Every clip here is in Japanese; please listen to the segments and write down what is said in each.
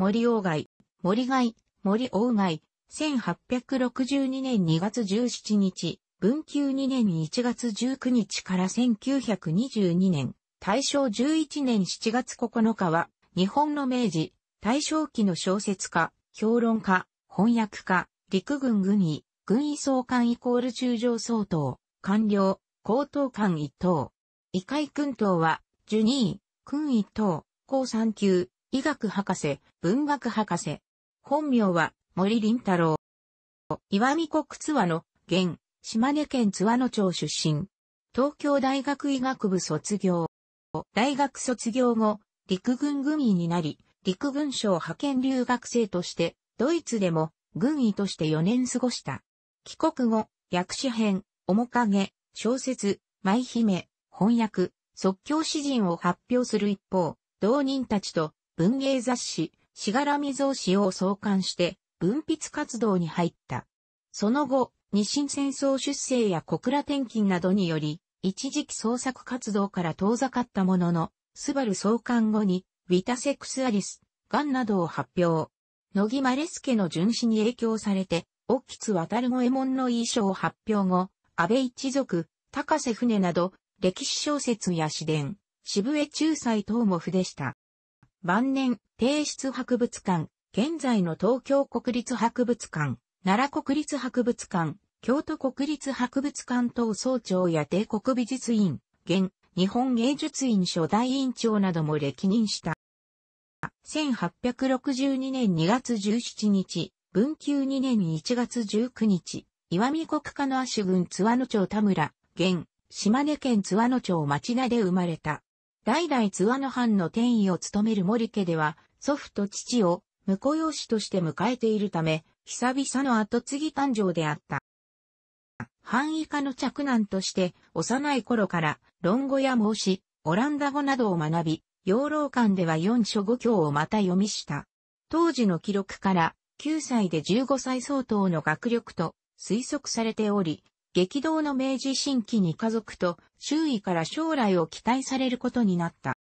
森鴎外、森外、森鴎外、1862年2月17日、文久2年1月19日から1922年、大正11年7月9日は、日本の明治、大正期の小説家、評論家、翻訳家、陸軍軍医、軍医総監イコール中将総統、官僚、高等官一等。異界訓等は、ジュニー、訓一等、高三級、医学博士、文学博士。本名は森林太郎。岩見国津和の、現、島根県津和野町出身。東京大学医学部卒業。大学卒業後、陸軍軍医になり、陸軍省派遣留学生として、ドイツでも軍医として4年過ごした。帰国後、薬師編、面影、小説、舞姫、翻訳、即興詩人を発表する一方、同人たちと文芸雑誌、しがらみ増誌を創刊して、文筆活動に入った。その後、日清戦争出生や小倉転勤などにより、一時期創作活動から遠ざかったものの、スバル創刊後に、ウィタセクスアリス、ガンなどを発表。野木マレスケの巡視に影響されて、オキツ渡る五右衛門の衣装を発表後、安倍一族、高瀬船など、歴史小説や詩伝、渋江仲裁等も筆した。晩年、帝室博物館、現在の東京国立博物館、奈良国立博物館、京都国立博物館等総長や帝国美術院、現、日本芸術院初代院長なども歴任した。1862年2月17日、文久2年1月19日、岩見国家の亜種郡津和野町田村、現、島根県津和野町町田で生まれた。代々津和野藩の天位を務める森家では、祖父と父を婿養子として迎えているため、久々の後継ぎ誕生であった。藩以下の嫡男として、幼い頃から、論語や孟子、オランダ語などを学び、養老館では四書五経をまた読みした。当時の記録から、9歳で15歳相当の学力と推測されており、激動の明治新規に家族と周囲から将来を期待されることになった。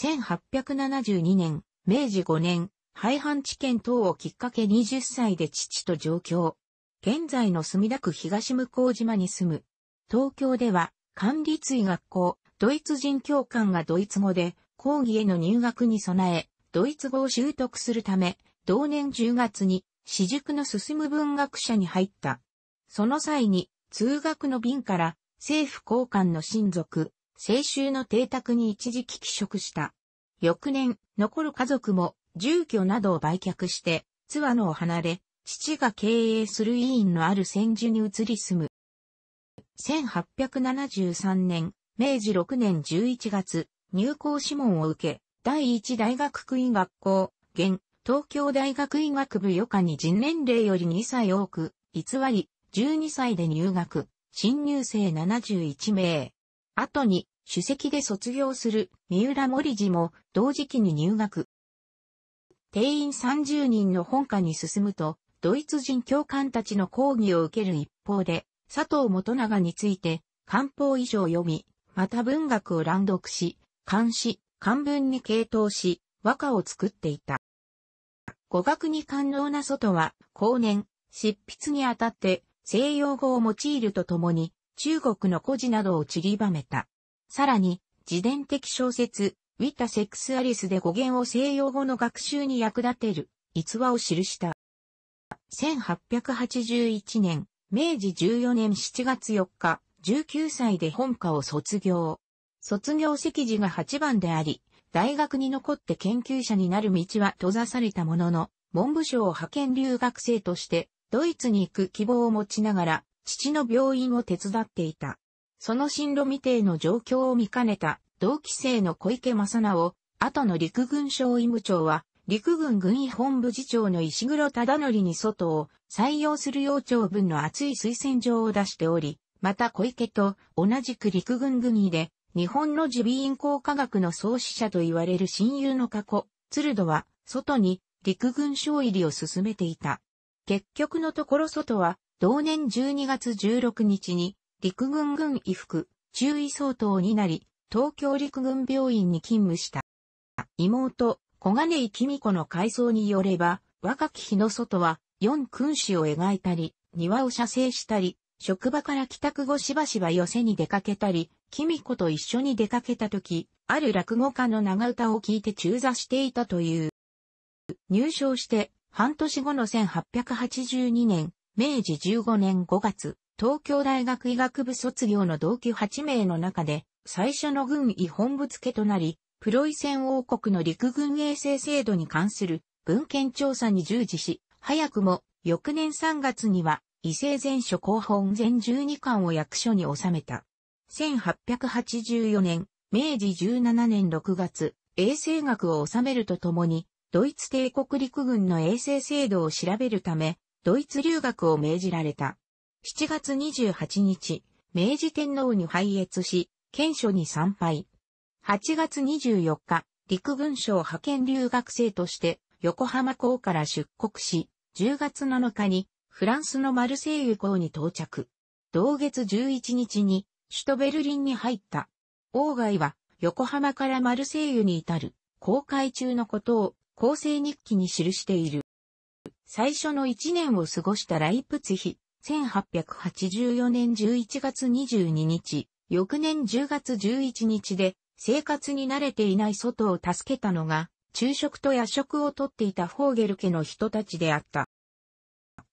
1872年、明治5年、廃藩置県等をきっかけ20歳で父と上京。現在の墨田区東向島に住む。東京では、管理追学校、ドイツ人教官がドイツ語で、講義への入学に備え、ドイツ語を習得するため、同年10月に、私塾の進む文学者に入った。その際に、通学の便から、政府高官の親族、青州の邸宅に一時帰職した。翌年、残る家族も、住居などを売却して、津和野を離れ、父が経営する委員のある千住に移り住む。1873年、明治6年11月、入校諮問を受け、第一大学区医学校、現、東京大学医学部余科に人年齢より2歳多く、偽り、12歳で入学、新入生71名。後に、主席で卒業する三浦森寺も同時期に入学。定員30人の本科に進むと、ドイツ人教官たちの講義を受ける一方で、佐藤元長について、漢方以上読み、また文学を乱読し、漢詩、漢文に傾倒し、和歌を作っていた。語学に感能な外は、後年、執筆にあたって、西洋語を用いるとともに、中国の古事などを散りばめた。さらに、自伝的小説、ウィタ・セクス・アリスで語源を西洋語の学習に役立てる、逸話を記した。1881年、明治14年7月4日、19歳で本科を卒業。卒業席次が8番であり、大学に残って研究者になる道は閉ざされたものの、文部省派遣留学生としてドイツに行く希望を持ちながら、父の病院を手伝っていた。その進路未定の状況を見かねた、同期生の小池正直、後の陸軍省医務長は、陸軍軍医本部次長の石黒忠則に外を採用する要長分の厚い推薦状を出しており、また小池と同じく陸軍軍医で、日本の自備員工科学の創始者と言われる親友の過去、鶴戸は、外に陸軍省入りを進めていた。結局のところ外は、同年12月16日に、陸軍軍衣服、中尉相当になり、東京陸軍病院に勤務した。妹、小金井君子の回想によれば、若き日の外は、四君子を描いたり、庭を写生したり、職場から帰宅後しばしば寄せに出かけたり、君子と一緒に出かけた時、ある落語家の長唄を聞いて中座していたという。入賞して半年後の1882年、明治15年5月、東京大学医学部卒業の同期8名の中で、最初の軍医本部付となり、プロイセン王国の陸軍衛生制度に関する文献調査に従事し、早くも翌年3月には、異性前書広本全12巻を役所に収めた。1884年、明治17年6月、衛生学を収めるとともに、ドイツ帝国陸軍の衛生制度を調べるため、ドイツ留学を命じられた。7月28日、明治天皇に拝謁し、県書に参拝。8月24日、陸軍省派遣留学生として横浜港から出国し、10月7日にフランスのマルセイユ港に到着。同月11日に首都ベルリンに入った。鴎外は横浜からマルセイユに至る航海中のことを構成日記に記している。最初の1年を過ごしたライプツヒ、1884年11月22日、翌年10月11日で、生活に慣れていない外を助けたのが、昼食と夜食をとっていたフォーゲル家の人たちであった。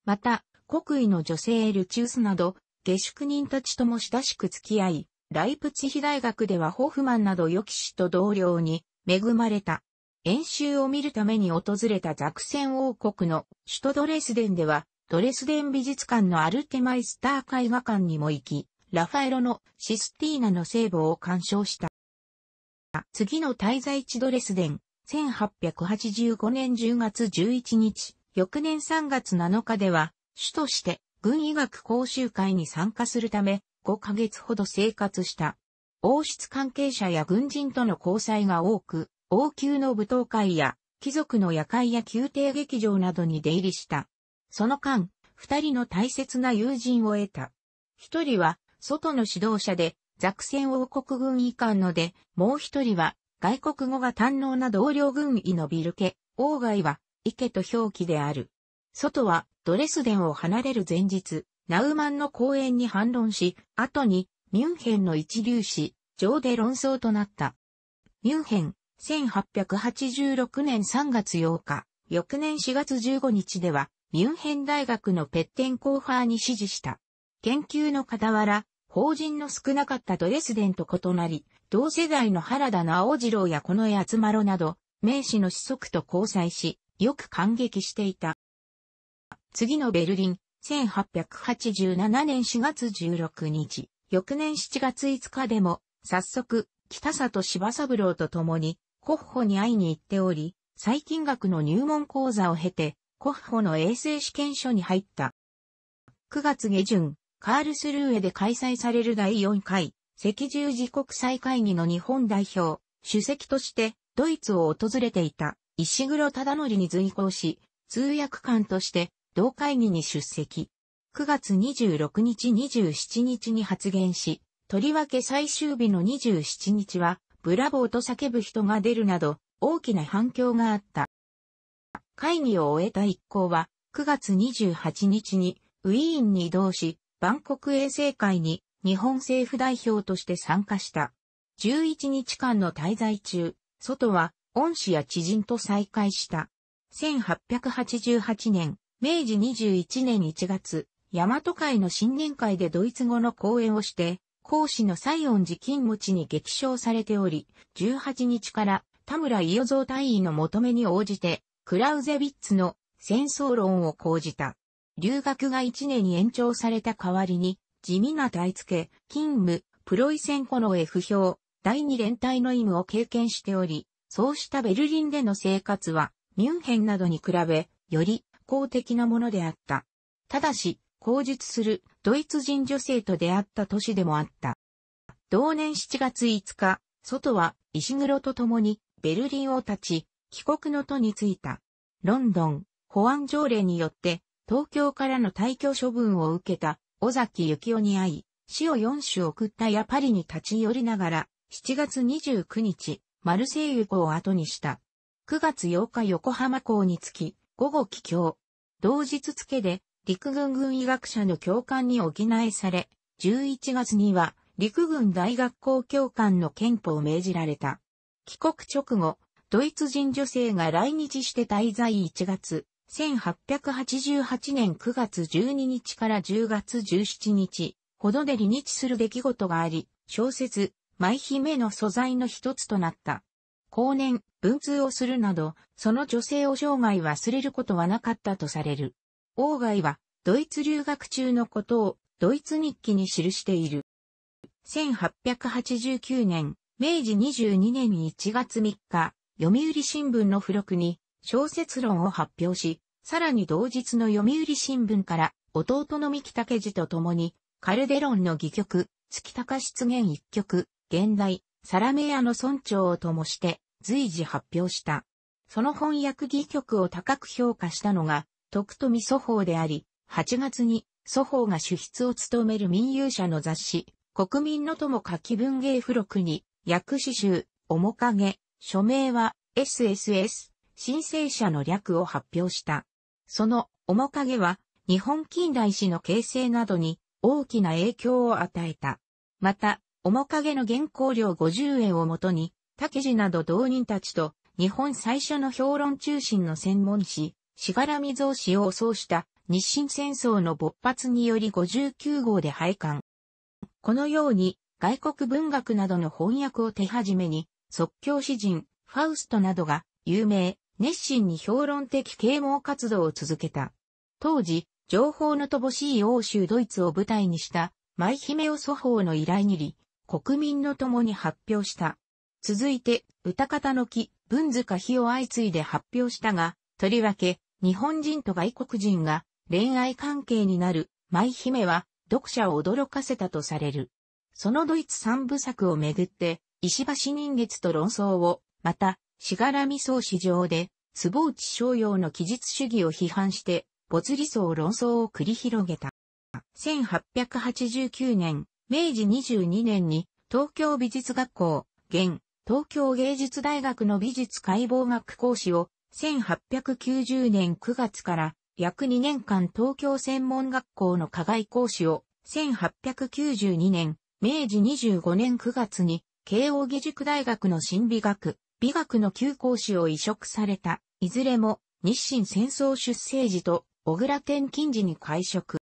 また、国威の女性エルチウスなど、下宿人たちとも親しく付き合い、ライプツヒ大学ではホフマンなど予期士と同僚に恵まれた。演習を見るために訪れたザクセン王国の首都ドレスデンでは、ドレスデン美術館のアルテマイスター絵画館にも行き、ラファエロのシスティーナの聖母を鑑賞した。次の滞在地ドレスデン、1885年10月11日、翌年3月7日では、主として軍医学講習会に参加するため、5ヶ月ほど生活した。王室関係者や軍人との交際が多く、王宮の舞踏会や、貴族の夜会や宮廷劇場などに出入りした。その間、二人の大切な友人を得た。一人は、外の指導者で、ザクセン王国軍医官ので、もう一人は、外国語が堪能な同僚軍医のビルケ、王外は、池と表記である。外は、ドレスデンを離れる前日、ナウマンの公演に反論し、後に、ミュンヘンの一流史、上で論争となった。ミュンヘン、1886年3月8日、翌年4月15日では、ミュンヘン大学のペッテンコーファーに指示した。研究の傍ら、法人の少なかったドレスデンと異なり、同世代の原田直次郎やこの集まろなど、名士の子息と交際し、よく感激していた。次のベルリン、1887年4月16日、翌年7月5日でも、早速、北里柴三郎と共に、コッホに会いに行っており、最近学の入門講座を経て、コッホの衛生試験所に入った。9月下旬、カールスルーエで開催される第4回、赤十字国際会議の日本代表、主席として、ドイツを訪れていた、石黒忠則に随行し、通訳官として、同会議に出席。9月26日27日に発言し、とりわけ最終日の27日は、ブラボーと叫ぶ人が出るなど、大きな反響があった。会議を終えた一行は、9月28日にウィーンに移動し、万国衛生会に日本政府代表として参加した。11日間の滞在中、外は恩師や知人と再会した。1888年、明治21年1月、大和会の新年会でドイツ語の講演をして、講師の西恩寺金持ちに激賞されており、18日から田村伊予蔵大尉の求めに応じて、クラウゼビッツの戦争論を講じた。留学が1年に延長された代わりに、地味な大付け、勤務、プロイセンコの F 表、第二連隊の意味を経験しており、そうしたベルリンでの生活は、ミュンヘンなどに比べ、より公的なものであった。ただし、口述するドイツ人女性と出会った都市でもあった。同年7月5日、外は石黒と共にベルリンを立ち、帰国の途に着いた。ロンドン、保安条例によって、東京からの退去処分を受けた、尾崎幸雄に会い、死を4種送ったやパリに立ち寄りながら、7月29日、マルセイユ港を後にした。9月8日横浜港に着き、午後帰郷。同日付で、陸軍軍医学者の教官に補いされ、11月には陸軍大学校教官の憲法を命じられた。帰国直後、ドイツ人女性が来日して滞在1月、1888年9月12日から10月17日ほどで離日する出来事があり、小説、舞姫の素材の一つとなった。後年、文通をするなど、その女性を生涯忘れることはなかったとされる。王外は、ドイツ留学中のことを、ドイツ日記に記している。1889年、明治22年1月3日、読売新聞の付録に小説論を発表し、さらに同日の読売新聞から弟の三木武次と共に、カルデロンの戯曲、月高出現一曲、現代、サラメアの村長をともして随時発表した。その翻訳戯曲を高く評価したのが、徳富祖法であり、8月に祖法が主筆を務める民有者の雑誌、国民の友書き文芸付録に、訳詩集、面影、署名は SSS、申請者の略を発表した。その面影は、日本近代史の形成などに大きな影響を与えた。また、面影の原稿料50円をもとに、竹地など同人たちと日本最初の評論中心の専門誌、しがらみ増資をうした日清戦争の勃発により59号で廃刊。このように外国文学などの翻訳を手始めに、即興詩人、ファウストなどが有名、熱心に評論的啓蒙活動を続けた。当時、情報の乏しい欧州ドイツを舞台にした、舞姫を祖法の依頼にり、国民の共に発表した。続いて、歌方の木、文塚日を相次いで発表したが、とりわけ、日本人と外国人が恋愛関係になる舞姫は読者を驚かせたとされる。そのドイツ三部作をめぐって、石橋人月と論争を、また、しがらみ草市上で、坪内商用の記述主義を批判して、没理想論争を繰り広げた。1889年、明治22年に、東京美術学校、現、東京芸術大学の美術解剖学講師を1890年9月から約2年間東京専門学校の課外講師を、1892年、明治25年9月に、慶応義塾大学の心理学、美学の旧講師を移植された、いずれも日清戦争出生時と小倉天近時に会食。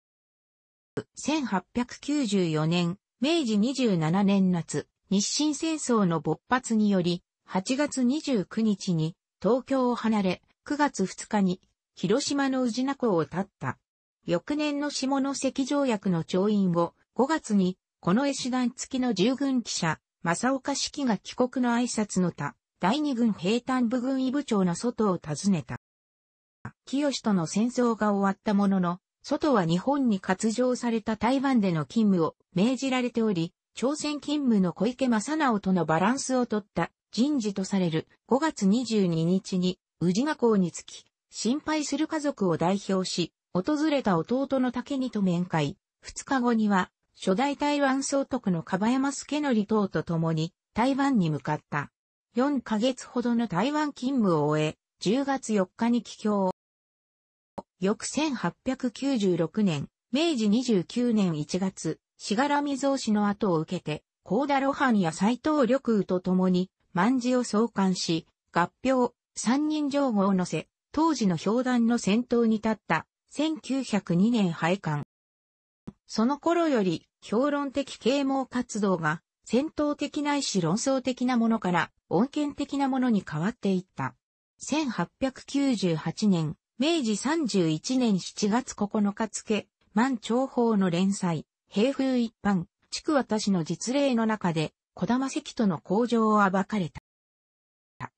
1894年、明治27年夏、日清戦争の勃発により、8月29日に東京を離れ、9月2日に広島の宇品港を立った。翌年の下関条約の調印を、5月に、この絵師団付きの従軍記者、正岡式が帰国の挨拶の他、第二軍兵隊部軍医部長の外を訪ねた。清との戦争が終わったものの、外は日本に割譲された台湾での勤務を命じられており、朝鮮勤務の小池正直とのバランスを取った人事とされる5月22日に宇治賀港に着き、心配する家族を代表し、訪れた弟の竹にと面会。2日後には、初代台湾総督の樺山助則等と共に、台湾に向かった。4ヶ月ほどの台湾勤務を終え、10月4日に帰郷。翌1896年、明治29年1月、しがらみ増しの後を受けて、高田露伴や斎藤緑雨と共に、万字を創刊し、合表、三人情報を載せ、当時の評談の先頭に立った1902年廃刊。その頃より評論的啓蒙活動が戦闘的ないし論争的なものから恩恵的なものに変わっていった。1898年、明治31年7月9日付、満長法の連載、平風一般、地区私の実例の中で、小玉関との工場を暴かれた。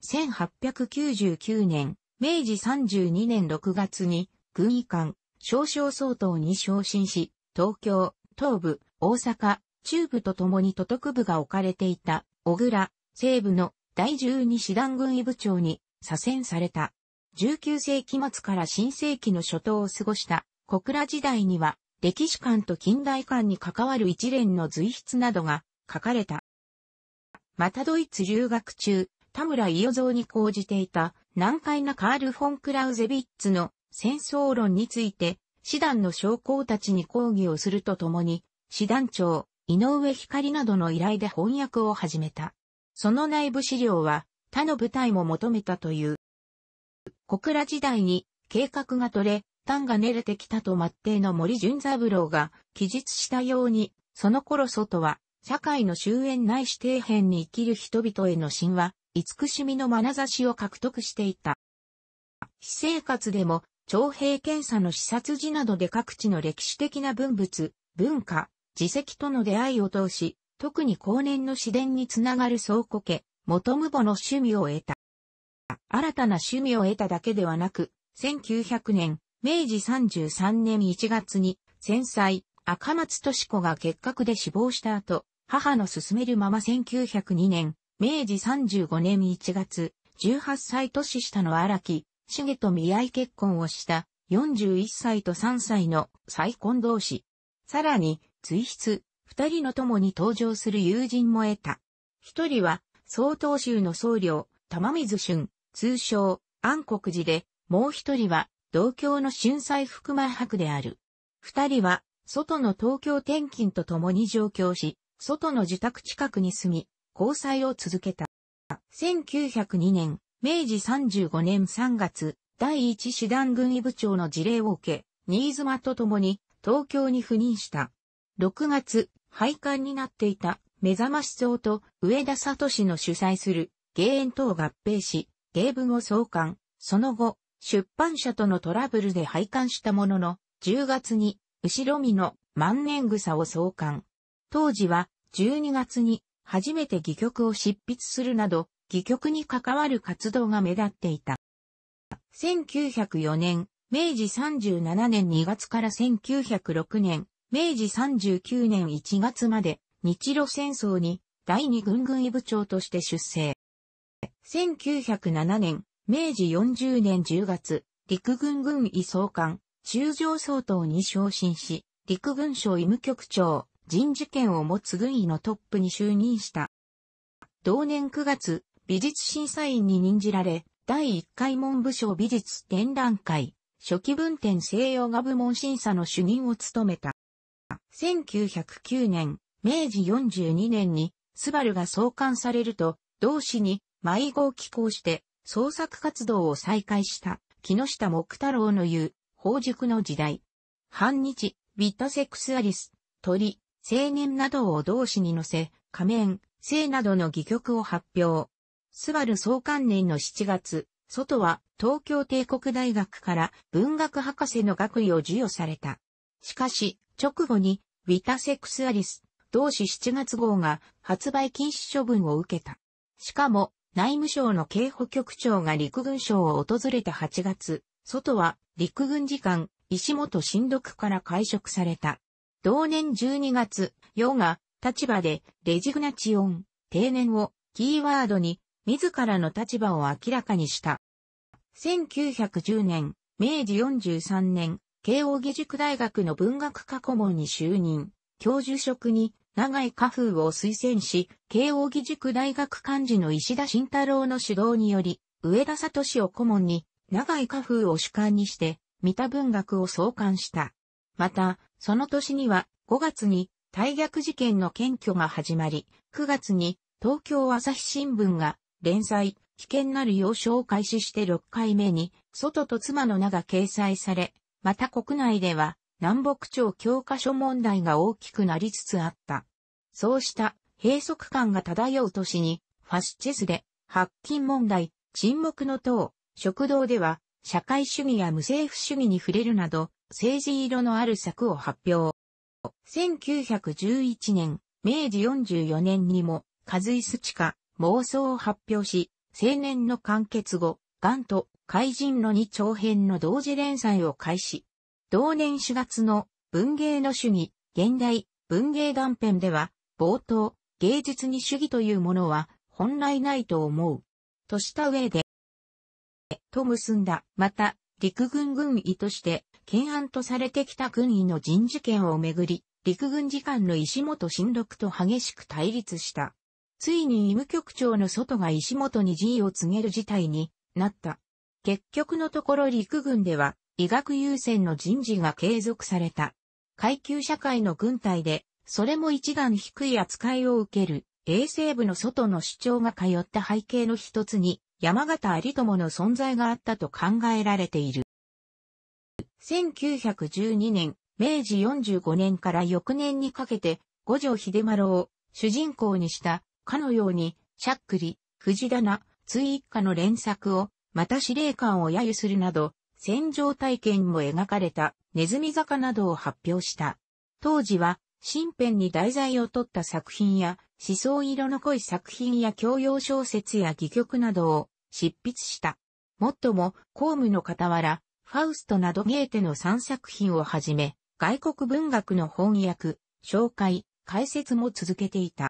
1899年、明治32年6月に、軍医官、少将総統に昇進し、東京、東部、大阪、中部と共に都督部が置かれていた、小倉、西部の第12師団軍医部長に左遷された。19世紀末から新世紀の初頭を過ごした小倉時代には歴史観と近代観に関わる一連の随筆などが書かれた。またドイツ留学中、田村伊予蔵に講じていた難解なカール・フォン・クラウゼビッツの戦争論について、師団の将校たちに講義をするとともに、師団長、井上光などの依頼で翻訳を始めた。その内部資料は他の部隊も求めたという。小倉時代に計画が取れ、単が練れてきたと末帝の森淳三郎が記述したように、その頃外は社会の終焉内視底辺に生きる人々への神話、慈しみの眼差しを獲得していた。私生活でも、徴兵検査の視察時などで各地の歴史的な文物、文化、自石との出会いを通し、特に後年の自伝につながる倉庫家、元無母の趣味を得た。新たな趣味を得ただけではなく、1900年、明治33年1月に、戦災、赤松敏子が結核で死亡した後、母の勧めるまま1902年、明治35年1月、18歳年下の荒木、重と見合い結婚をした41歳と3歳の再婚同士。さらに、追筆、二人の友に登場する友人も得た。一人は、曹洞州の僧侶、玉水春、通称、安国寺で、もう一人は、同郷の春祭福前博である。二人は、外の東京転勤と共に上京し、外の自宅近くに住み、交際を続けた。1902年、明治35年3月、第一師団軍医部長の事例を受け、新妻と共に東京に赴任した。6月、廃刊になっていた目覚まし党と上田聡の主催する芸園等合併し、芸文を創刊。その後、出版社とのトラブルで廃刊したものの、10月に、後ろ身の万年草を創刊。当時は12月に初めて戯曲を執筆するなど、戯曲に関わる活動が目立っていた。1904年、明治37年2月から1906年、明治39年1月まで日露戦争に第二軍軍医部長として出征。1907年、明治40年10月、陸軍軍医総監、中将総統に昇進し、陸軍省医務局長、人事権を持つ軍医のトップに就任した。同年9月、美術審査員に任じられ、第1回文部省美術展覧会、初期文展西洋画部門審査の主任を務めた。1909年、明治42年に、スバルが創刊されると、同氏に迷子を寄稿して、創作活動を再開した、木下木太郎の言う、宝塾の時代。半日、ビタセクスアリス、鳥、青年などを同志に乗せ、仮面、性などの戯曲を発表。スバル創刊年の7月、外は東京帝国大学から文学博士の学位を授与された。しかし、直後に、ウィタセクスアリス、同志7月号が発売禁止処分を受けた。しかも、内務省の警保局長が陸軍省を訪れた8月、外は陸軍次官、石本新読から解職された。同年12月、ヨガ、立場で、レジグナチオン、定年を、キーワードに、自らの立場を明らかにした。1910年、明治43年、慶応義塾大学の文学科顧問に就任、教授職に、長井家風を推薦し、慶応義塾大学幹事の石田慎太郎の指導により、上田聡を顧問に、長井家風を主観にして、三田文学を創刊した。また、その年には5月に大逆事件の検挙が始まり、9月に東京朝日新聞が連載、危険なる要所を開始して6回目に、外と妻の名が掲載され、また国内では南北朝教科書問題が大きくなりつつあった。そうした閉塞感が漂う年に、ファスチェスで、発禁問題、沈黙の塔、食堂では、社会主義や無政府主義に触れるなど、政治色のある策を発表。1911年、明治44年にも、カズイスチカ、妄想を発表し、青年の完結後、ガンと怪人の二長編の同時連載を開始。同年4月の文芸の主義、現代、文芸断片では、冒頭、芸術に主義というものは本来ないと思う。とした上で、と結んだ。また、陸軍軍医として懸案とされてきた軍医の人事権をめぐり、陸軍次官の石本新六と激しく対立した。ついに医務局長の外が石本に辞意を告げる事態になった。結局のところ陸軍では医学優先の人事が継続された。階級社会の軍隊で、それも一段低い扱いを受ける衛生部の外の主張が通った背景の一つに山形有友の存在があったと考えられている。1912年、明治45年から翌年にかけて、五条秀丸を主人公にした、かのように、しゃっくり、藤棚、追一家の連作を、また司令官を揶揄するなど、戦場体験も描かれた、ネズミ坂などを発表した。当時は、新編に題材を取った作品や、思想色の濃い作品や教養小説や戯曲などを執筆した。もっとも、公務の傍ら、ファウストなどゲーテの3作品をはじめ、外国文学の翻訳、紹介、解説も続けていた。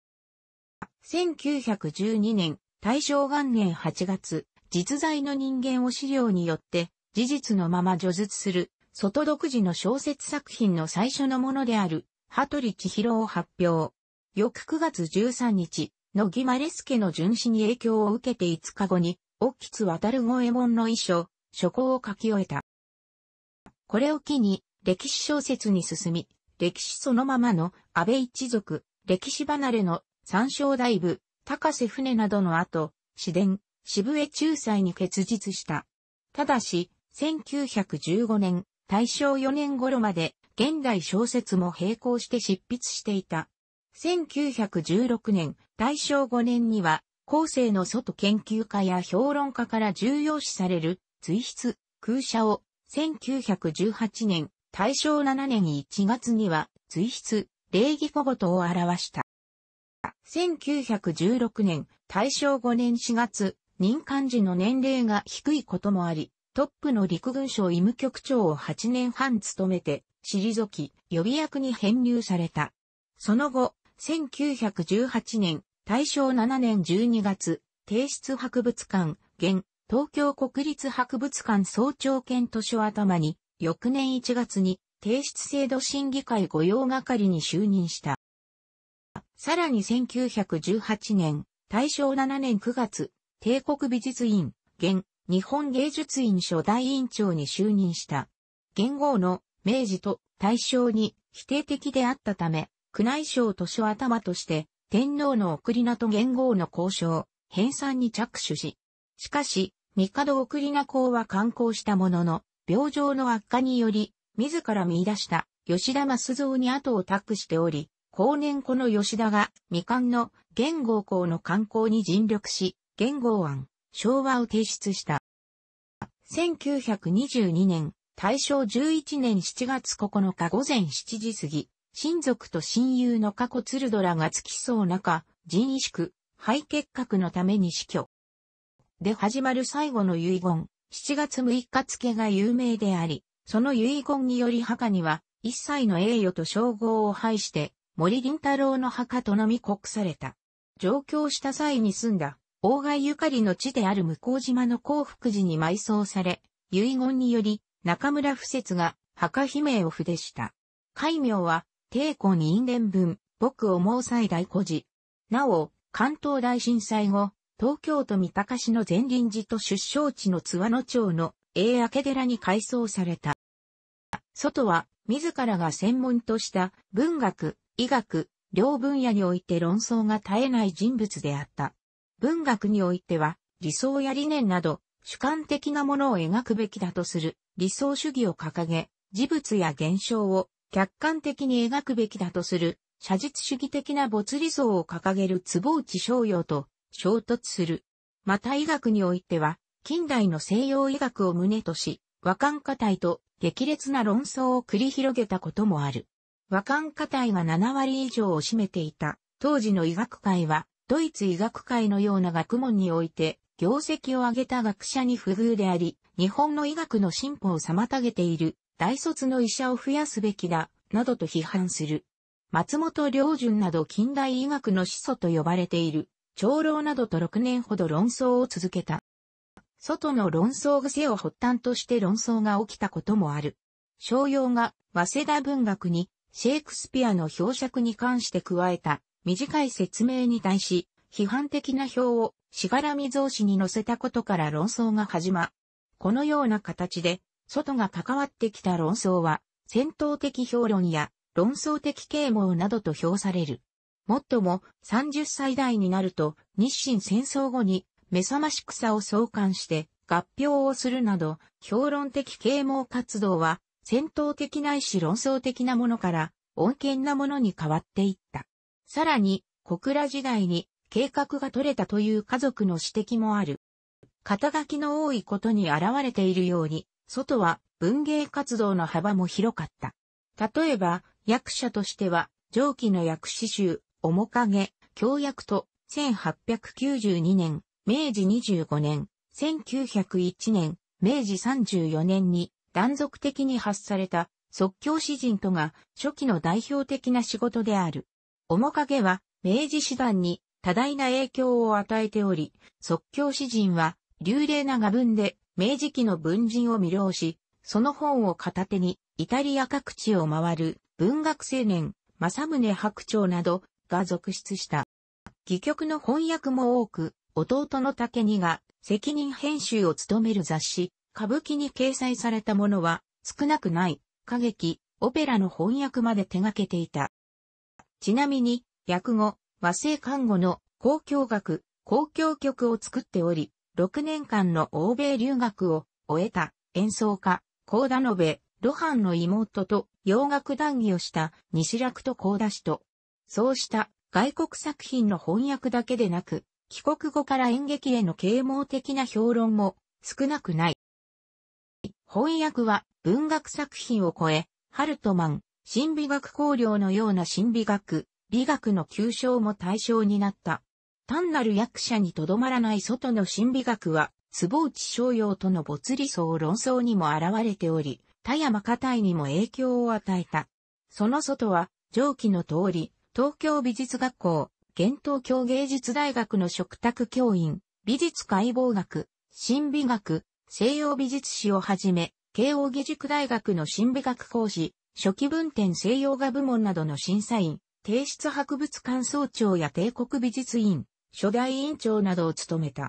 1912年、大正元年8月、実在の人間を資料によって、事実のまま叙述する、外独自の小説作品の最初のものである、羽鳥千尋を発表。翌9月13日、の木マレスケの巡視に影響を受けて5日後に、オッキツ渡る五右衛門の衣装、書稿を書き終えた。これを機に、歴史小説に進み、歴史そのままの安倍一族、歴史離れの三章大部、高瀬船などの後、市伝、渋江仲裁に結実した。ただし、1915年、大正4年頃まで、現代小説も並行して執筆していた。1916年、大正5年には、後世の外研究家や評論家から重要視される追筆、空車を、1918年、大正7年1月には、追筆、礼儀小言を表した。1916年、大正5年4月、任官時の年齢が低いこともあり、トップの陸軍省医務局長を8年半務めて、退き、予備役に編入された。その後、1918年、大正7年12月、帝室博物館、現、東京国立博物館総長兼図書頭に、翌年1月に、提出制度審議会御用係に就任した。さらに1918年、大正7年9月、帝国美術院、現、日本芸術院初代員長に就任した。元号の明治と大正に否定的であったため、宮内省図書頭として天皇の送り名と元号の交渉、編纂に着手し、しかし、帝送りリ公は観光したものの、病状の悪化により、自ら見出した吉田増造に後を託しており、後年この吉田が未完の元号校の観光に尽力し、元号案、昭和を提出した。1922年、大正11年7月9日午前7時過ぎ、親族と親友の過去鶴ドラが付きそう中、人意識、肺結核のために死去。で始まる最後の遺言、7月6日付が有名であり、その遺言により墓には、一切の栄誉と称号を排して、森林太郎の墓とのみ告された。上京した際に住んだ、大貝ゆかりの地である向島の幸福寺に埋葬され、遺言により、中村不節が墓碑鳴を筆した。戒名は、帝子に因伝文、僕をう。最大孤児。なお、関東大震災後、東京都三鷹市の前林寺と出生地の津和野町の永明寺に改装された。外は自らが専門とした文学、医学、両分野において論争が絶えない人物であった。文学においては理想や理念など主観的なものを描くべきだとする理想主義を掲げ、事物や現象を客観的に描くべきだとする写実主義的な没理想を掲げる坪内商用と衝突する。また医学においては、近代の西洋医学を旨とし、和漢化体と激烈な論争を繰り広げたこともある。和漢化体が7割以上を占めていた当時の医学界は、ドイツ医学界のような学問において、業績を上げた学者に不遇であり、日本の医学の進歩を妨げている、大卒の医者を増やすべきだ、などと批判する。松本良順など近代医学の始祖と呼ばれている長老などと6年ほど論争を続けた。外の論争癖を発端として論争が起きたこともある。商用が早稲田文学にシェイクスピアの表釈に関して加えた短い説明に対し批判的な表をしがらみ増しに載せたことから論争が始ま。このような形で外が関わってきた論争は戦闘的評論や論争的啓蒙などと評される。もっとも、30歳代になると、日清戦争後に、目覚ましくさを創刊して、合評をするなど、評論的啓蒙活動は、戦闘的ないし論争的なものから、穏健なものに変わっていった。さらに、小倉時代に、計画が取れたという家族の指摘もある。肩書きの多いことに現れているように、外は文芸活動の幅も広かった。例えば、役者としては、上記の役師集、面影、教約と、1892年、明治25年、1901年、明治34年に断続的に発された即興詩人とが初期の代表的な仕事である。面影は明治詩壇に多大な影響を与えており、即興詩人は流麗な画文で明治期の文人を魅了し、その本を片手にイタリア各地を回る文学青年、正宗白鳥などが続出した。戯曲の翻訳も多く、弟の竹にが責任編集を務める雑誌、歌舞伎に掲載されたものは少なくない歌劇、オペラの翻訳まで手掛けていた。ちなみに、訳後、和製看護の公共学、公共曲を作っており、6年間の欧米留学を終えた演奏家、高田延、露伴の妹と洋楽談義をした西楽と高田氏とそうした外国作品の翻訳だけでなく、帰国後から演劇への啓蒙的な評論も少なくない。翻訳は文学作品を超え、ハルトマン、心理学考慮のような心理学、美学の急承も対象になった。単なる役者にとどまらない外の心理学は、坪内商用との没理想論争にも現れており、田山家体にも影響を与えた。その外は、上記の通り、東京美術学校、現東京芸術大学の嘱託教員、美術解剖学、心美学、西洋美術史をはじめ、慶応義塾大学の心美学講師、初期文典西洋画部門などの審査員、提室博物館総長や帝国美術院、初代委員長などを務めた。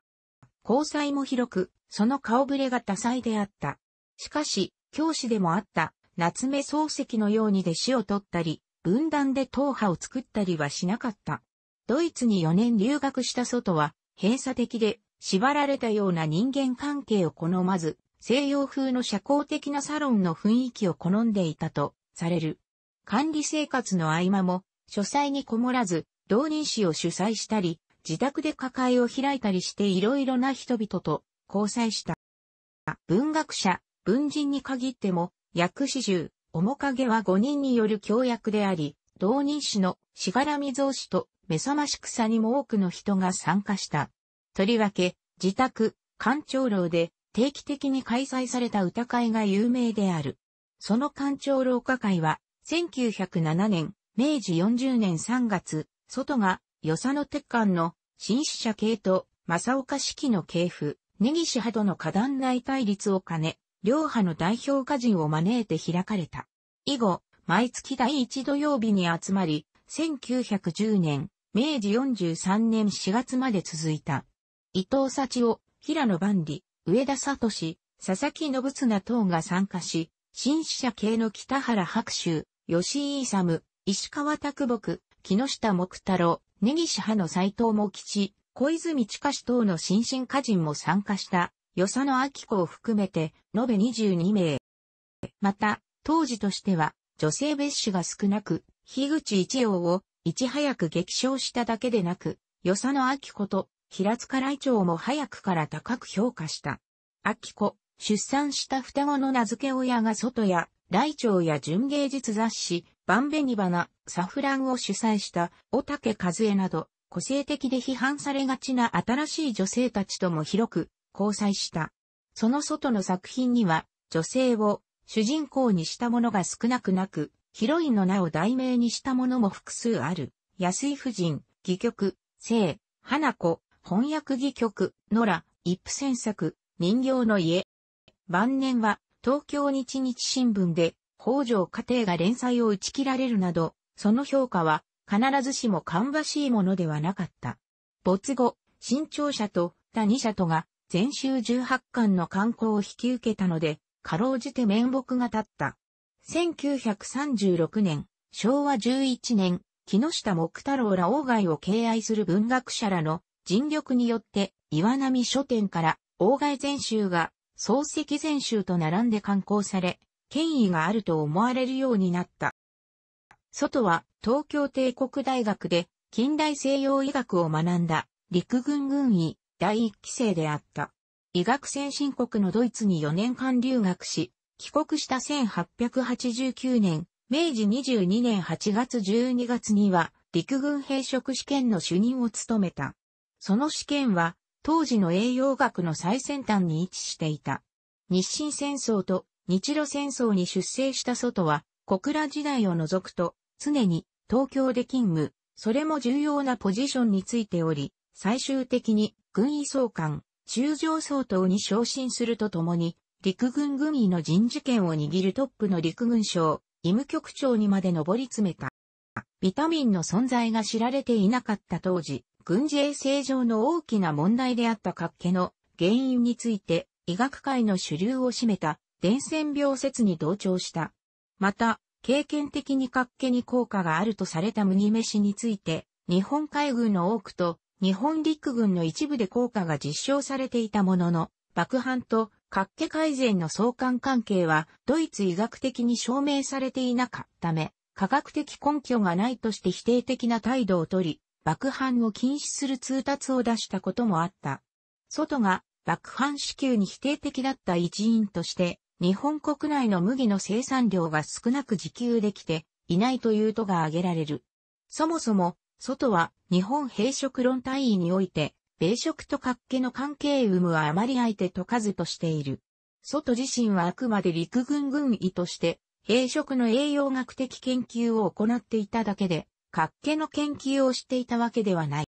交際も広く、その顔ぶれが多彩であった。しかし、教師でもあった、夏目漱石のように弟子を取ったり、分断で党派を作ったりはしなかった。ドイツに4年留学した外は、閉鎖的で、縛られたような人間関係を好まず、西洋風の社交的なサロンの雰囲気を好んでいたと、される。管理生活の合間も、書斎にこもらず、同人誌を主催したり、自宅で抱えを開いたりしていろいろな人々と交際した。文学者、文人に限っても、薬師中、面影は5人による協約であり、同人誌のしがらみ増しと目覚ましくさにも多くの人が参加した。とりわけ、自宅、官庁楼で定期的に開催された歌会が有名である。その官庁楼歌会は、1907年、明治40年3月、外が、与謝野鉄管の、新死者系と、正岡式の系譜、根岸派との過断内対立を兼ね、両派の代表歌人を招いて開かれた。以後、毎月第一土曜日に集まり、1910年、明治43年4月まで続いた。伊藤幸男、平野万里、上田聡、佐々木信綱等が参加し、新死者系の北原白秋、吉井勇、石川拓木、木下木太郎、根岸派の斎藤茂吉、小泉近氏等の新進歌人も参加した与謝野明子を含めて、延べ22名。また、当時としては、女性別種が少なく、樋口一葉をいち早く激賞しただけでなく、与謝野明子と平塚来長も早くから高く評価した。明子、出産した双子の名付け親が外や、来長や純芸術雑誌、バンベニバナ、サフランを主催した小竹和江など、個性的で批判されがちな新しい女性たちとも広く交際した。その外の作品には、女性を主人公にしたものが少なくなく、ヒロインの名を題名にしたものも複数ある。安井夫人、戯曲、聖、花子、翻訳戯曲、野良、一夫戦作、人形の家。晩年は、東京日日新聞で、北条家庭が連載を打ち切られるなど、その評価は、必ずしも芳しいものではなかった。没後、新潮社と他2社とが全集18巻の刊行を引き受けたので、かろうじて面目が立った。1936年、昭和11年、木下木太郎ら外を敬愛する文学者らの尽力によって、岩波書店から外全集が漱石全集と並んで刊行され、権威があると思われるようになった。外は東京帝国大学で近代西洋医学を学んだ陸軍軍医第一期生であった。医学先進国のドイツに4年間留学し、帰国した1889年、明治22年8月12月には、陸軍兵職試験の主任を務めた。その試験は、当時の栄養学の最先端に位置していた。日清戦争と日露戦争に出征した外は、小倉時代を除くと、常に東京で勤務、それも重要なポジションについており、最終的に軍医総監、中将総統に昇進するとともに、陸軍軍医の人事権を握るトップの陸軍省、医務局長にまで上り詰めた。ビタミンの存在が知られていなかった当時、軍事衛生上の大きな問題であった活気の原因について、医学界の主流を占めた伝染病説に同調した。また、経験的に活気に効果があるとされた麦飯について、日本海軍の多くと日本陸軍の一部で効果が実証されていたものの、爆破と活気改善の相関関係はドイツ医学的に証明されていなかったため、科学的根拠がないとして否定的な態度をとり、爆破を禁止する通達を出したこともあった。外が爆破支給に否定的だった一因として、日本国内の麦の生産量が少なく自給できていないというとが挙げられる。そもそも外は日本兵食論大尉において、米食と活家の関係有無はあまり相手解かずとしている。外自身はあくまで陸軍軍医として、兵食の栄養学的研究を行っていただけで、活家の研究をしていたわけではない。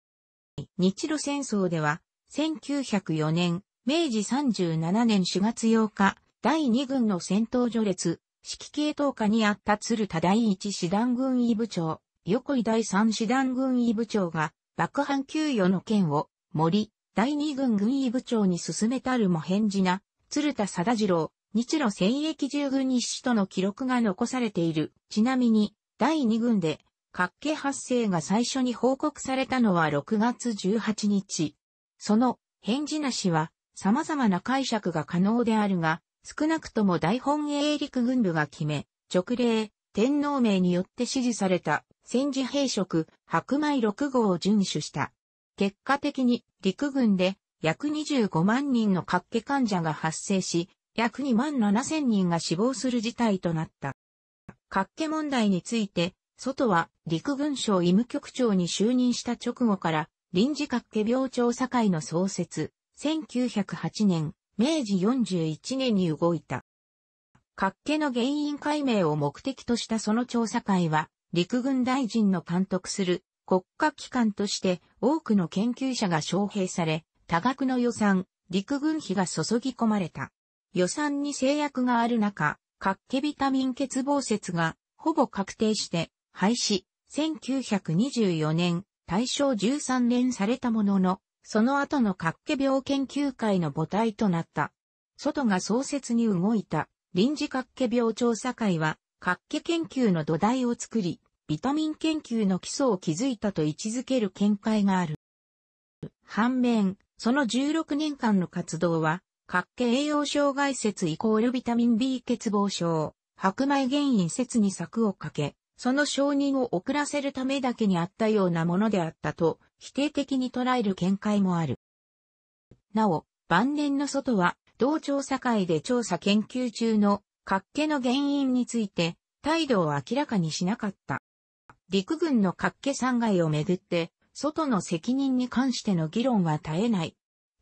日露戦争では、1904年、明治37年4月8日、第2軍の戦闘序列、指揮系統下にあった鶴田第一師団軍医部長、横井第三師団軍医部長が、爆破給与の件を、森、第二軍軍医部長に進めたるも返事な、鶴田貞次郎、日露戦役従軍日誌との記録が残されている。ちなみに、第二軍で、核家発生が最初に報告されたのは6月18日。その、返事なしは、様々な解釈が可能であるが、少なくとも大本営陸軍部が決め、直令、天皇名によって支持された戦時兵職白米六号を遵守した。結果的に陸軍で約25万人の各家患者が発生し、約2万7千人が死亡する事態となった。各家問題について、外は陸軍省医務局長に就任した直後から臨時各家病調査会の創設、1908年、明治41年に動いた。活気の原因解明を目的としたその調査会は、陸軍大臣の監督する国家機関として多くの研究者が招聘され、多額の予算、陸軍費が注ぎ込まれた。予算に制約がある中、活気ビタミン欠乏説がほぼ確定して廃止、1924年、大正13年されたものの、その後の活気病研究会の母体となった。外が創設に動いた臨時活気病調査会は、活気研究の土台を作り、ビタミン研究の基礎を築いたと位置づける見解がある。反面、その16年間の活動は、活気栄養障害説イコールビタミン B 欠乏症、白米原因説に策をかけ、その承認を遅らせるためだけにあったようなものであったと、否定的に捉える見解もある。なお、晩年の外は、同調査会で調査研究中の活気の原因について態度を明らかにしなかった。陸軍の活気3害をめぐって、外の責任に関しての議論は絶えない。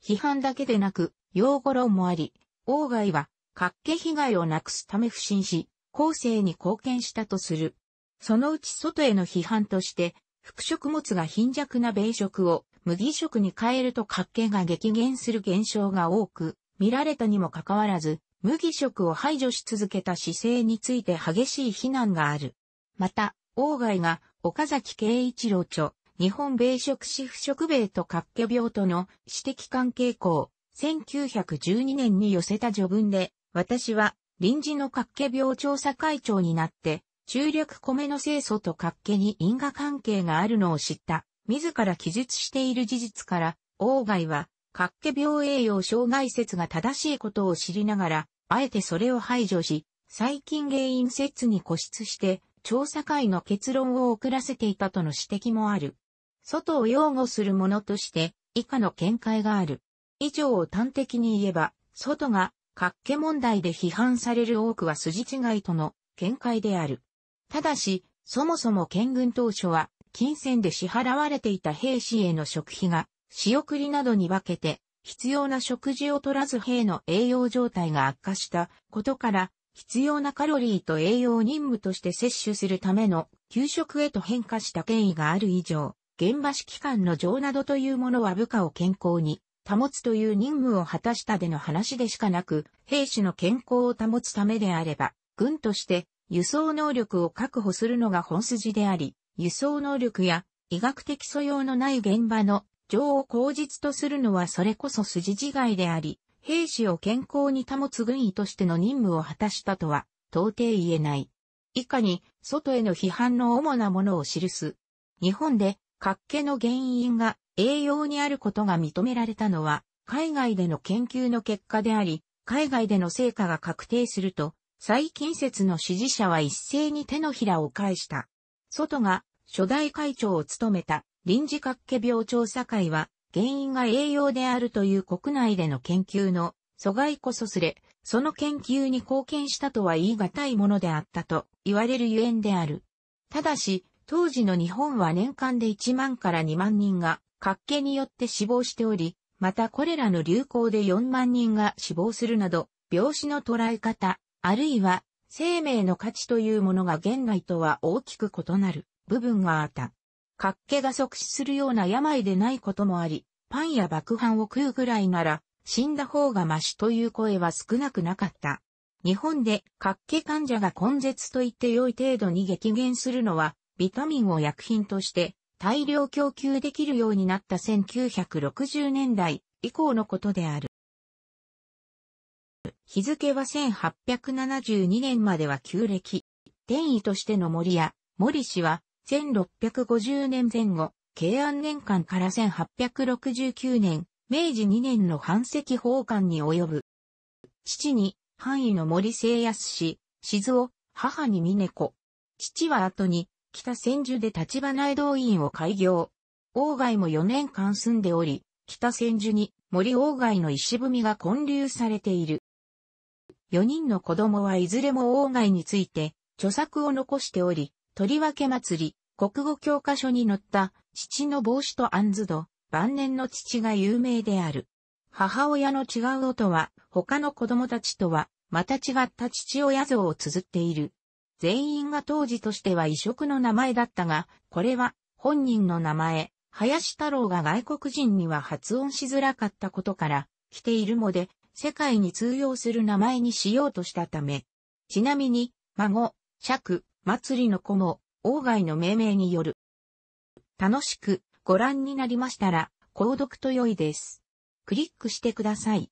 批判だけでなく、用語論もあり、王外は、活気被害をなくすため不審し、後世に貢献したとする。そのうち外への批判として、副食物が貧弱な米食を麦食に変えると活気が激減する現象が多く、見られたにもかかわらず、無義職を排除し続けた姿勢について激しい非難がある。また、王外が岡崎慶一郎著、日本米食士不食米と各気病との指摘関係校、1912年に寄せた序文で、私は臨時の各気病調査会長になって、中略米の清掃と各気に因果関係があるのを知った。自ら記述している事実から、王外はっけ病栄養障害説が正しいことを知りながら、あえてそれを排除し、最近原因説に固執して、調査会の結論を遅らせていたとの指摘もある。外を擁護する者として、以下の見解がある。以上を端的に言えば、外が、っけ問題で批判される多くは筋違いとの見解である。ただし、そもそも県軍当初は、金銭で支払われていた兵士への食費が、仕送りなどに分けて、必要な食事を取らず兵の栄養状態が悪化したことから、必要なカロリーと栄養任務として摂取するための給食へと変化した経緯がある以上、現場指揮官の情などというものは部下を健康に保つという任務を果たしたでの話でしかなく、兵士の健康を保つためであれば、軍として輸送能力を確保するのが本筋であり、輸送能力や医学的素養のない現場の情を口実とするのはそれこそ筋違いであり、兵士を健康に保つ軍医としての任務を果たしたとは、到底言えない。以下に、外への批判の主なものを記す。日本で、活気の原因が栄養にあることが認められたのは、海外での研究の結果であり、海外での成果が確定すると、最近説の支持者は一斉に手のひらを返した。外が初代会長を務めた臨時各気病調査会は、原因が栄養であるという国内での研究の阻害こそすれ、その研究に貢献したとは言い難いものであったと言われるゆえんである。ただし、当時の日本は年間で1万から2万人が、各気によって死亡しており、またこれらの流行で4万人が死亡するなど、病死の捉え方、あるいは生命の価値というものが現代とは大きく異なる部分があった。活気が即死するような病でないこともあり、パンや爆飯を食うぐらいなら、死んだ方がマシという声は少なくなかった。日本で活気患者が根絶と言って良い程度に激減するのは、ビタミンを薬品として大量供給できるようになった1960年代以降のことである。日付は1872年までは旧暦。転移としての森や森氏は1650年前後、慶安年間から1869年、明治2年の世石奉還に及ぶ。父に、範囲の森聖康氏、静雄、母に峰子。父は後に、北千住で立花江道院を開業。王外も4年間住んでおり、北千住に森王外の石踏みが建立されている。4人の子供はいずれも王外について、著作を残しており、とりわけ祭り、国語教科書に載った父の帽子とン図ド、晩年の父が有名である。母親の違う音は他の子供たちとはまた違った父親像を綴っている。全員が当時としては異色の名前だったが、これは本人の名前、林太郎が外国人には発音しづらかったことから来ているので、世界に通用する名前にしようとしたため。ちなみに、孫、釈、祭りの子も、鴎外の命名による。楽しくご覧になりましたら、購読と良いです。クリックしてください。